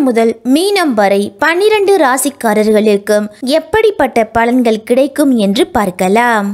மேஷம் முதல் மீனம் வரை பன்னிரண்டு ராசிக்காரர்களுக்கும் எப்படிப்பட்ட பலன்கள் கிடைக்கும் என்று பார்க்கலாம்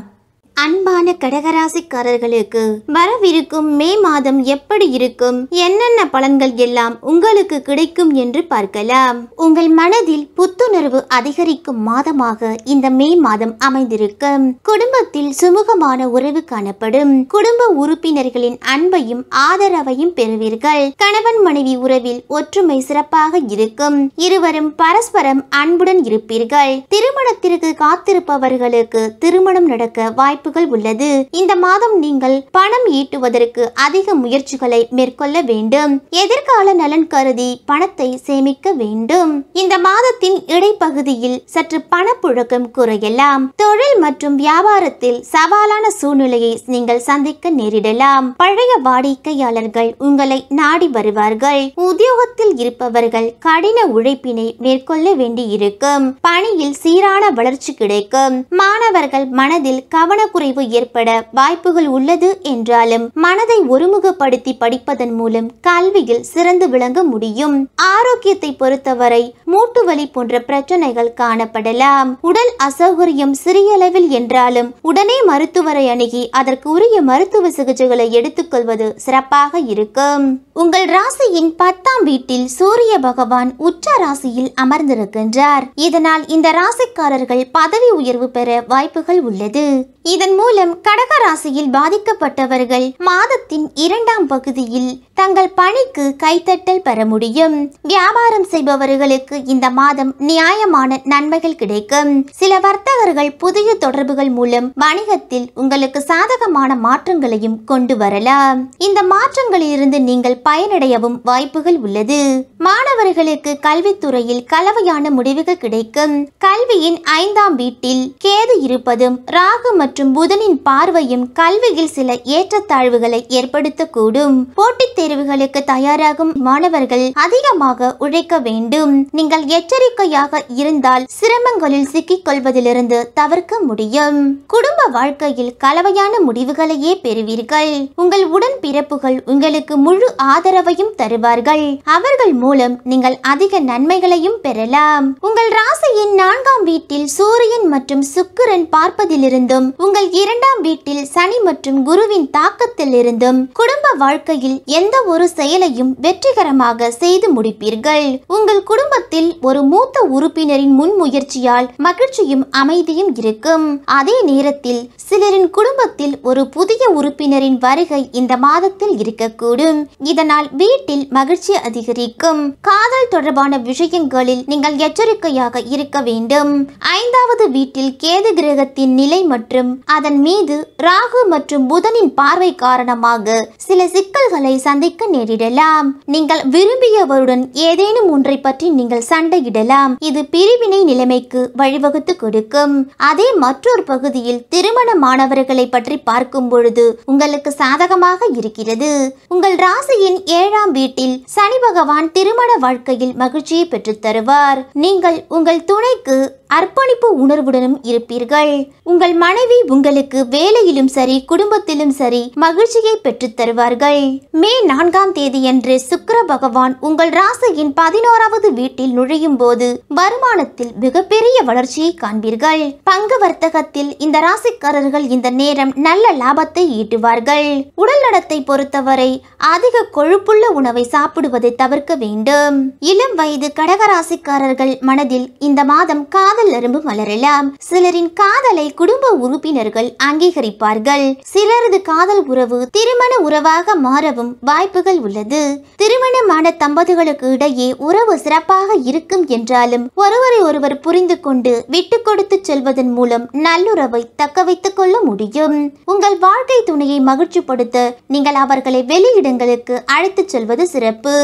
அன்பான கடகராசிக்காரர்களுக்கு வரவிருக்கும் மே மாதம் எப்படி இருக்கும் என்னென்ன பலன்கள் எல்லாம் உங்களுக்கு கிடைக்கும் என்று பார்க்கலாம் உங்கள் மனதில் புத்துணர்வு அதிகரிக்கும் மாதமாக இந்த மே மாதம் அமைந்திருக்கும் குடும்பத்தில் சுமூகமான உறவு காணப்படும் குடும்ப உறுப்பினர்களின் அன்பையும் ஆதரவையும் பெறுவீர்கள் கணவன் மனைவி உறவில் ஒற்றுமை சிறப்பாக இருக்கும் இருவரும் பரஸ்பரம் அன்புடன் இருப்பீர்கள் திருமணத்திற்கு காத்திருப்பவர்களுக்கு திருமணம் நடக்க வாய்ப்பு வாய்ப்புகள் உள்ளது இந்த மாதம் நீங்கள் பணம் ஈட்டுவதற்கு அதிக முயற்சிகளை மேற்கொள்ள வேண்டும் எதிர்கால நலன் கருதி பணத்தை சேமிக்க வேண்டும் இந்த மாதத்தின் இடைப்பகுதியில் சற்று பணப்புழக்கம் குறையலாம் தொழில் மற்றும் வியாபாரத்தில் சவாலான சூழ்நிலையை நீங்கள் சந்திக்க நேரிடலாம் பழைய வாடிக்கையாளர்கள் உங்களை நாடி வருவார்கள் உத்தியோகத்தில் இருப்பவர்கள் கடின உழைப்பினை மேற்கொள்ள வேண்டியிருக்கும் பணியில் சீரான வளர்ச்சி கிடைக்கும் மாணவர்கள் மனதில் கவன பணக்குறைவு ஏற்பட வாய்ப்புகள் உள்ளது என்றாலும் மனதை ஒருமுகப்படுத்தி படிப்பதன் மூலம் கல்வியில் சிறந்து விளங்க முடியும் ஆரோக்கியத்தை பொறுத்தவரை மூட்டு போன்ற பிரச்சனைகள் காணப்படலாம் உடல் அசௌகரியம் சிறிய அளவில் என்றாலும் உடனே மருத்துவரை அணுகி அதற்கு உரிய மருத்துவ சிகிச்சைகளை எடுத்துக்கொள்வது சிறப்பாக இருக்கும் உங்கள் ராசியின் பத்தாம் வீட்டில் சூரிய பகவான் உச்ச ராசியில் அமர்ந்திருக்கின்றார் இதனால் இந்த ராசிக்காரர்கள் பதவி உயர்வு பெற வாய்ப்புகள் உள்ளது இது മൂലം കടക ராசியில் பாதிக்கப்பட்டவர்கள் மாதத்தின் இரண்டாம் பகுதியில் தங்கள் பணிக்கு கைத்தட்டல் பெற முடியும் வியாபாரம் செய்பவர்களுக்கு இந்த மாதம் நியாயமான நன்மைகள் கிடைக்கும் சில வர்த்தகர்கள் புதிய தொடர்புகள் மூலம் வணிகத்தில் உங்களுக்கு சாதகமான மாற்றங்களையும் கொண்டு வரலாம் இந்த மாற்றங்களிலிருந்து நீங்கள் பயனடையவும் வாய்ப்புகள் உள்ளது மாணவர்களுக்கு கல்வித்துறையில் கலவையான முடிவுகள் கிடைக்கும் கல்வியின் ஐந்தாம் வீட்டில் கேது இருப்பதும் ராகு மற்றும் புதனின் பார்வையும் செய்யும் கல்வியில் சில ஏற்றத்தாழ்வுகளை ஏற்படுத்தக்கூடும் போட்டித் தேர்வுகளுக்கு தயாராகும் மாணவர்கள் அதிகமாக உழைக்க வேண்டும் நீங்கள் எச்சரிக்கையாக இருந்தால் சிரமங்களில் சிக்கிக் கொள்வதிலிருந்து தவிர்க்க முடியும் குடும்ப வாழ்க்கையில் கலவையான முடிவுகளையே பெறுவீர்கள் உங்கள் உடன் பிறப்புகள் உங்களுக்கு முழு ஆதரவையும் தருவார்கள் அவர்கள் மூலம் நீங்கள் அதிக நன்மைகளையும் பெறலாம் உங்கள் ராசியின் நான்காம் வீட்டில் சூரியன் மற்றும் சுக்கிரன் பார்ப்பதிலிருந்தும் உங்கள் இரண்டாம் வீட்டில் சனி மற்றும் குருவின் தாக்கத்தில் இருந்தும் குடும்ப வாழ்க்கையில் எந்த ஒரு செயலையும் வெற்றிகரமாக செய்து முடிப்பீர்கள் உங்கள் குடும்பத்தில் ஒரு மூத்த உறுப்பினரின் முன்முயற்சியால் மகிழ்ச்சியும் அமைதியும் இருக்கும் அதே நேரத்தில் சிலரின் குடும்பத்தில் ஒரு புதிய உறுப்பினரின் வருகை இந்த மாதத்தில் இருக்கக்கூடும் இதனால் வீட்டில் மகிழ்ச்சி அதிகரிக்கும் காதல் தொடர்பான விஷயங்களில் நீங்கள் எச்சரிக்கையாக இருக்க வேண்டும் ஐந்தாவது வீட்டில் கேது கிரகத்தின் நிலை மற்றும் அதன் மீது ராகு மற்றும் புதனின் பார்வை காரணமாக சில சிக்கல்களை சந்திக்க நேரிடலாம் நீங்கள் விரும்பியவருடன் ஏதேனும் ஒன்றை பற்றி நீங்கள் சண்டையிடலாம் இது பிரிவினை நிலைமைக்கு வழிவகுத்து கொடுக்கும் அதே மற்றொரு பகுதியில் திருமணமானவர்களை பற்றி பார்க்கும் பொழுது உங்களுக்கு சாதகமாக இருக்கிறது உங்கள் ராசியின் ஏழாம் வீட்டில் சனி பகவான் திருமண வாழ்க்கையில் மகிழ்ச்சியை பெற்றுத் தருவார் நீங்கள் உங்கள் துணைக்கு அர்ப்பணிப்பு உணர்வுடனும் இருப்பீர்கள் உங்கள் மனைவி உங்களுக்கு வேலையிலும் வீட்டிலும் சரி குடும்பத்திலும் சரி மகிழ்ச்சியை பெற்றுத் தருவார்கள் மே நான்காம் தேதி என்று சுக்கர பகவான் உங்கள் ராசியின் பதினோராவது வீட்டில் நுழையும் போது வருமானத்தில் மிகப்பெரிய வளர்ச்சியை காண்பீர்கள் பங்கு வர்த்தகத்தில் இந்த ராசிக்காரர்கள் இந்த நேரம் நல்ல லாபத்தை ஈட்டுவார்கள் உடல் நடத்தை பொறுத்தவரை அதிக கொழுப்புள்ள உணவை சாப்பிடுவதை தவிர்க்க வேண்டும் இளம் வயது கடகராசிக்காரர்கள் மனதில் இந்த மாதம் காதல் அரும்பு மலரலாம் சிலரின் காதலை குடும்ப உறுப்பினர்கள் அங்கீகரிப்பார் இருப்பார்கள் சிலரது காதல் உறவு திருமண உறவாக மாறவும் வாய்ப்புகள் உள்ளது திருமணமான தம்பதிகளுக்கு இடையே உறவு சிறப்பாக இருக்கும் என்றாலும் ஒருவரை ஒருவர் புரிந்து கொண்டு விட்டு கொடுத்து செல்வதன் மூலம் நல்லுறவை தக்க வைத்துக் கொள்ள முடியும் உங்கள் வாழ்க்கை துணையை மகிழ்ச்சிப்படுத்த நீங்கள் அவர்களை வெளியிடங்களுக்கு அழைத்து செல்வது சிறப்பு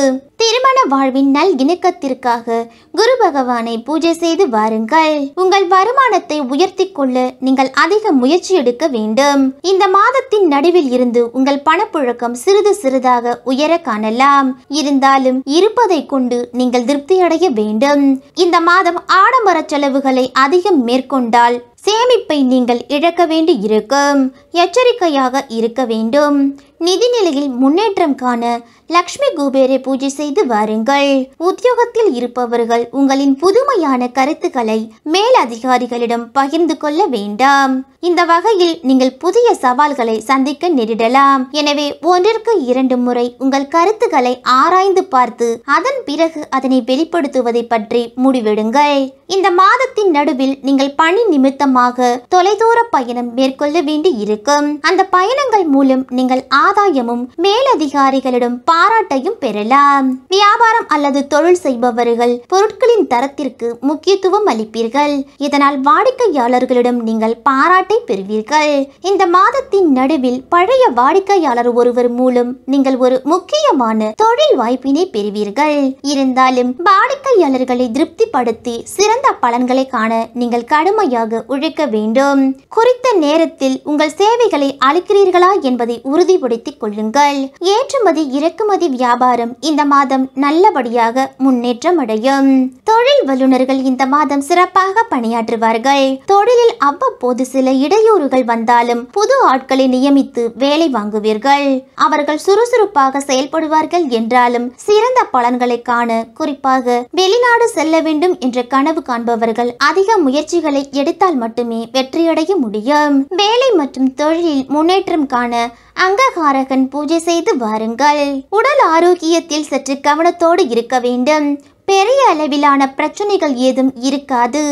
திருமண வாழ்வின் நல் இணக்கத்திற்காக குரு பகவானை பூஜை செய்து வாருங்கள் உங்கள் வருமானத்தை உயர்த்தி கொள்ள நீங்கள் அதிக முயற்சி எடுக்க வேண்டும் ஏற்படும் இந்த மாதத்தின் நடுவில் இருந்து உங்கள் பணப்புழக்கம் சிறிது சிறிதாக உயர காணலாம் இருந்தாலும் இருப்பதை கொண்டு நீங்கள் திருப்தி அடைய வேண்டும் இந்த மாதம் ஆடம்பர செலவுகளை அதிகம் மேற்கொண்டால் சேமிப்பை நீங்கள் இழக்க வேண்டி இருக்கும் எச்சரிக்கையாக இருக்க வேண்டும் நிதிநிலையில் முன்னேற்றம் காண லக்ஷ்மி குபேரை பூஜை செய்து வாருங்கள் உத்தியோகத்தில் இருப்பவர்கள் உங்களின் புதுமையான கருத்துக்களை மேலதிகாரிகளிடம் பகிர்ந்து கொள்ள வேண்டாம் இந்த வகையில் நீங்கள் புதிய சவால்களை சந்திக்க நேரிடலாம் எனவே ஒன்றிற்கு இரண்டு முறை உங்கள் கருத்துக்களை ஆராய்ந்து பார்த்து அதன் பிறகு அதனை வெளிப்படுத்துவதை பற்றி முடிவெடுங்கள் இந்த மாதத்தின் நடுவில் நீங்கள் பணி நிமித்தம் மூலமாக தொலைதூர பயணம் மேற்கொள்ள வேண்டி இருக்கும் அந்த பயணங்கள் மூலம் நீங்கள் ஆதாயமும் மேலதிகாரிகளிடம் பாராட்டையும் பெறலாம் வியாபாரம் அல்லது தொழில் செய்பவர்கள் பொருட்களின் தரத்திற்கு முக்கியத்துவம் அளிப்பீர்கள் இதனால் வாடிக்கையாளர்களிடம் நீங்கள் பாராட்டை பெறுவீர்கள் இந்த மாதத்தின் நடுவில் பழைய வாடிக்கையாளர் ஒருவர் மூலம் நீங்கள் ஒரு முக்கியமான தொழில் வாய்ப்பினை பெறுவீர்கள் இருந்தாலும் வாடிக்கையாளர்களை திருப்திப்படுத்தி சிறந்த பலன்களை காண நீங்கள் கடுமையாக உழை உழைக்க வேண்டும் குறித்த நேரத்தில் உங்கள் சேவைகளை அளிக்கிறீர்களா என்பதை உறுதிப்படுத்திக் கொள்ளுங்கள் ஏற்றுமதி இறக்குமதி வியாபாரம் இந்த மாதம் நல்லபடியாக முன்னேற்றம் அடையும் தொழில் வல்லுநர்கள் இந்த மாதம் சிறப்பாக பணியாற்றுவார்கள் தொழிலில் அவ்வப்போது சில இடையூறுகள் வந்தாலும் புது ஆட்களை நியமித்து வேலை வாங்குவீர்கள் அவர்கள் சுறுசுறுப்பாக செயல்படுவார்கள் என்றாலும் சிறந்த பலன்களை காண குறிப்பாக வெளிநாடு செல்ல வேண்டும் என்ற கனவு காண்பவர்கள் அதிக முயற்சிகளை எடுத்தால் மட்டும் மட்டுமே வெற்றியடைய முடியும் வேலை மற்றும் தொழிலில் முன்னேற்றம் காண அங்ககாரகன் பூஜை செய்து வாருங்கள் உடல் ஆரோக்கியத்தில் சற்று கவனத்தோடு இருக்க வேண்டும் பெரிய அளவிலான பிரச்சனைகள் ஏதும் இருக்காது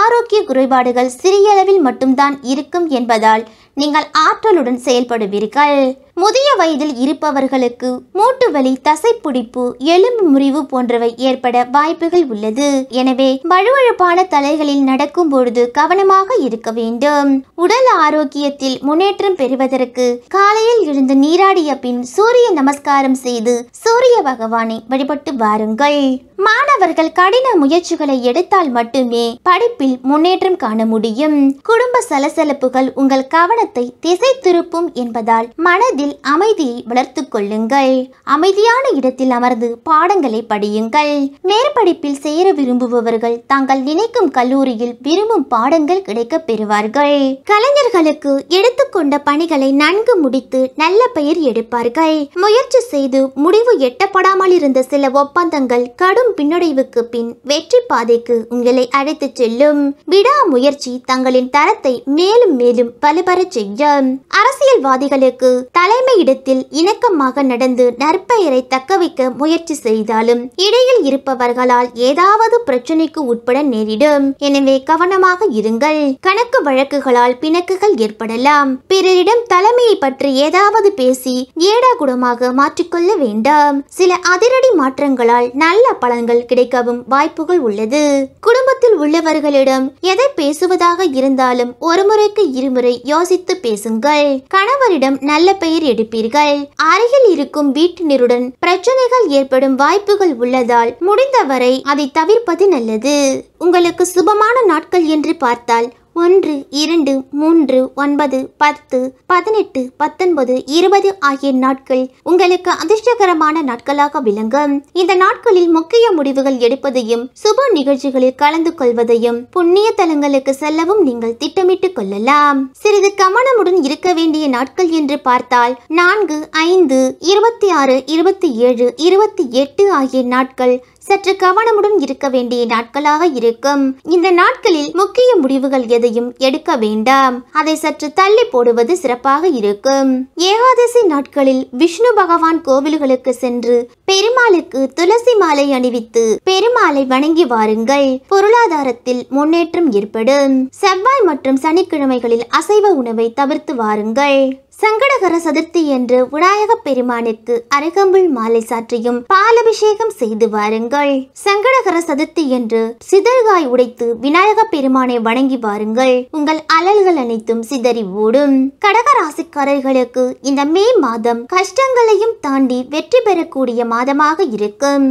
ஆரோக்கிய குறைபாடுகள் சிறிய அளவில் மட்டும்தான் இருக்கும் என்பதால் நீங்கள் ஆற்றலுடன் செயல்படுவீர்கள் முதிய வயதில் இருப்பவர்களுக்கு மூட்டு வலி தசைப்பிடிப்பு எலும்பு முறிவு போன்றவை ஏற்பட வாய்ப்புகள் உள்ளது எனவே வழுவழுப்பான தலைகளில் நடக்கும் பொழுது கவனமாக இருக்க வேண்டும் உடல் ஆரோக்கியத்தில் முன்னேற்றம் பெறுவதற்கு காலையில் இருந்து நீராடிய பின் சூரிய நமஸ்காரம் செய்து சூரிய பகவானை வழிபட்டு வாருங்கள் மாணவர்கள் கடின முயற்சிகளை எடுத்தால் மட்டுமே படிப்பில் முன்னேற்றம் காண முடியும் குடும்ப சலசலப்புகள் உங்கள் கவனத்தை திசை திருப்பும் என்பதால் மனதில் மனதில் அமைதியை வளர்த்து கொள்ளுங்கள் அமைதியான இடத்தில் அமர்ந்து பாடங்களை படியுங்கள் மேற்படிப்பில் சேர விரும்புபவர்கள் தாங்கள் நினைக்கும் கல்லூரியில் விரும்பும் பாடங்கள் கிடைக்க பெறுவார்கள் கலைஞர்களுக்கு எடுத்துக்கொண்ட பணிகளை நன்கு முடித்து நல்ல பெயர் எடுப்பார்கள் முயற்சி செய்து முடிவு எட்டப்படாமல் இருந்த சில ஒப்பந்தங்கள் கடும் பின்னடைவுக்கு பின் வெற்றி பாதைக்கு உங்களை அழைத்துச் செல்லும் விடாமுயற்சி தங்களின் தரத்தை மேலும் மேலும் வலுபெறச் செய்யும் அரசியல்வாதிகளுக்கு தலை இடத்தில் இணக்கமாக நடந்து நற்பெயரை தக்கவைக்க முயற்சி செய்தாலும் இடையில் இருப்பவர்களால் ஏதாவது பிரச்சனைக்கு உட்பட நேரிடும் எனவே கவனமாக இருங்கள் கணக்கு வழக்குகளால் பிணக்குகள் ஏற்படலாம் பிறரிடம் தலைமையை பற்றி ஏதாவது பேசி ஏடாகுடமாக மாற்றிக்கொள்ள வேண்டாம் சில அதிரடி மாற்றங்களால் நல்ல பலன்கள் கிடைக்கவும் வாய்ப்புகள் உள்ளது குடும்பத்தில் உள்ளவர்களிடம் எதை பேசுவதாக இருந்தாலும் ஒரு முறைக்கு இருமுறை யோசித்து பேசுங்கள் கணவரிடம் நல்ல பெயர் எடுப்பீர்கள் அருகில் இருக்கும் வீட்டினருடன் பிரச்சனைகள் ஏற்படும் வாய்ப்புகள் உள்ளதால் முடிந்தவரை அதை தவிர்ப்பது நல்லது உங்களுக்கு சுபமான நாட்கள் என்று பார்த்தால் ஒன்று இரண்டு மூன்று ஒன்பது பத்து பதினெட்டு பத்தொன்பது இருபது ஆகிய நாட்கள் உங்களுக்கு அதிர்ஷ்டகரமான நாட்களாக விளங்கும் இந்த நாட்களில் முக்கிய முடிவுகள் எடுப்பதையும் சுப நிகழ்ச்சிகளில் கலந்து கொள்வதையும் புண்ணிய தலங்களுக்கு செல்லவும் நீங்கள் திட்டமிட்டுக் கொள்ளலாம் சிறிது கவனமுடன் இருக்க வேண்டிய நாட்கள் என்று பார்த்தால் நான்கு ஐந்து இருபத்தி ஆறு இருபத்தி ஏழு இருபத்தி எட்டு ஆகிய நாட்கள் சற்று கவனமுடன் இருக்க வேண்டிய நாட்களாக இருக்கும் இந்த நாட்களில் முக்கிய முடிவுகள் எதையும் எடுக்க வேண்டாம் அதை சற்று தள்ளி போடுவது சிறப்பாக இருக்கும் ஏகாதசி நாட்களில் விஷ்ணு பகவான் கோவில்களுக்கு சென்று பெருமாளுக்கு துளசி மாலை அணிவித்து பெருமாளை வணங்கி வாருங்கள் பொருளாதாரத்தில் முன்னேற்றம் ஏற்படும் செவ்வாய் மற்றும் சனிக்கிழமைகளில் அசைவ உணவை தவிர்த்து வாருங்கள் சங்கடகர சதுர்த்தி என்று விநாயக பெருமானிற்கு அருகம்புல் மாலை சாற்றியும் பாலபிஷேகம் செய்து வாருங்கள் சங்கடகர சதுர்த்தி என்று சிதறுகாய் உடைத்து விநாயக பெருமானை வணங்கி வாருங்கள் உங்கள் அலல்கள் அனைத்தும் சிதறி ஓடும் கடக ராசிக்காரர்களுக்கு இந்த மே மாதம் கஷ்டங்களையும் தாண்டி வெற்றி பெறக்கூடிய மாதமாக இருக்கும்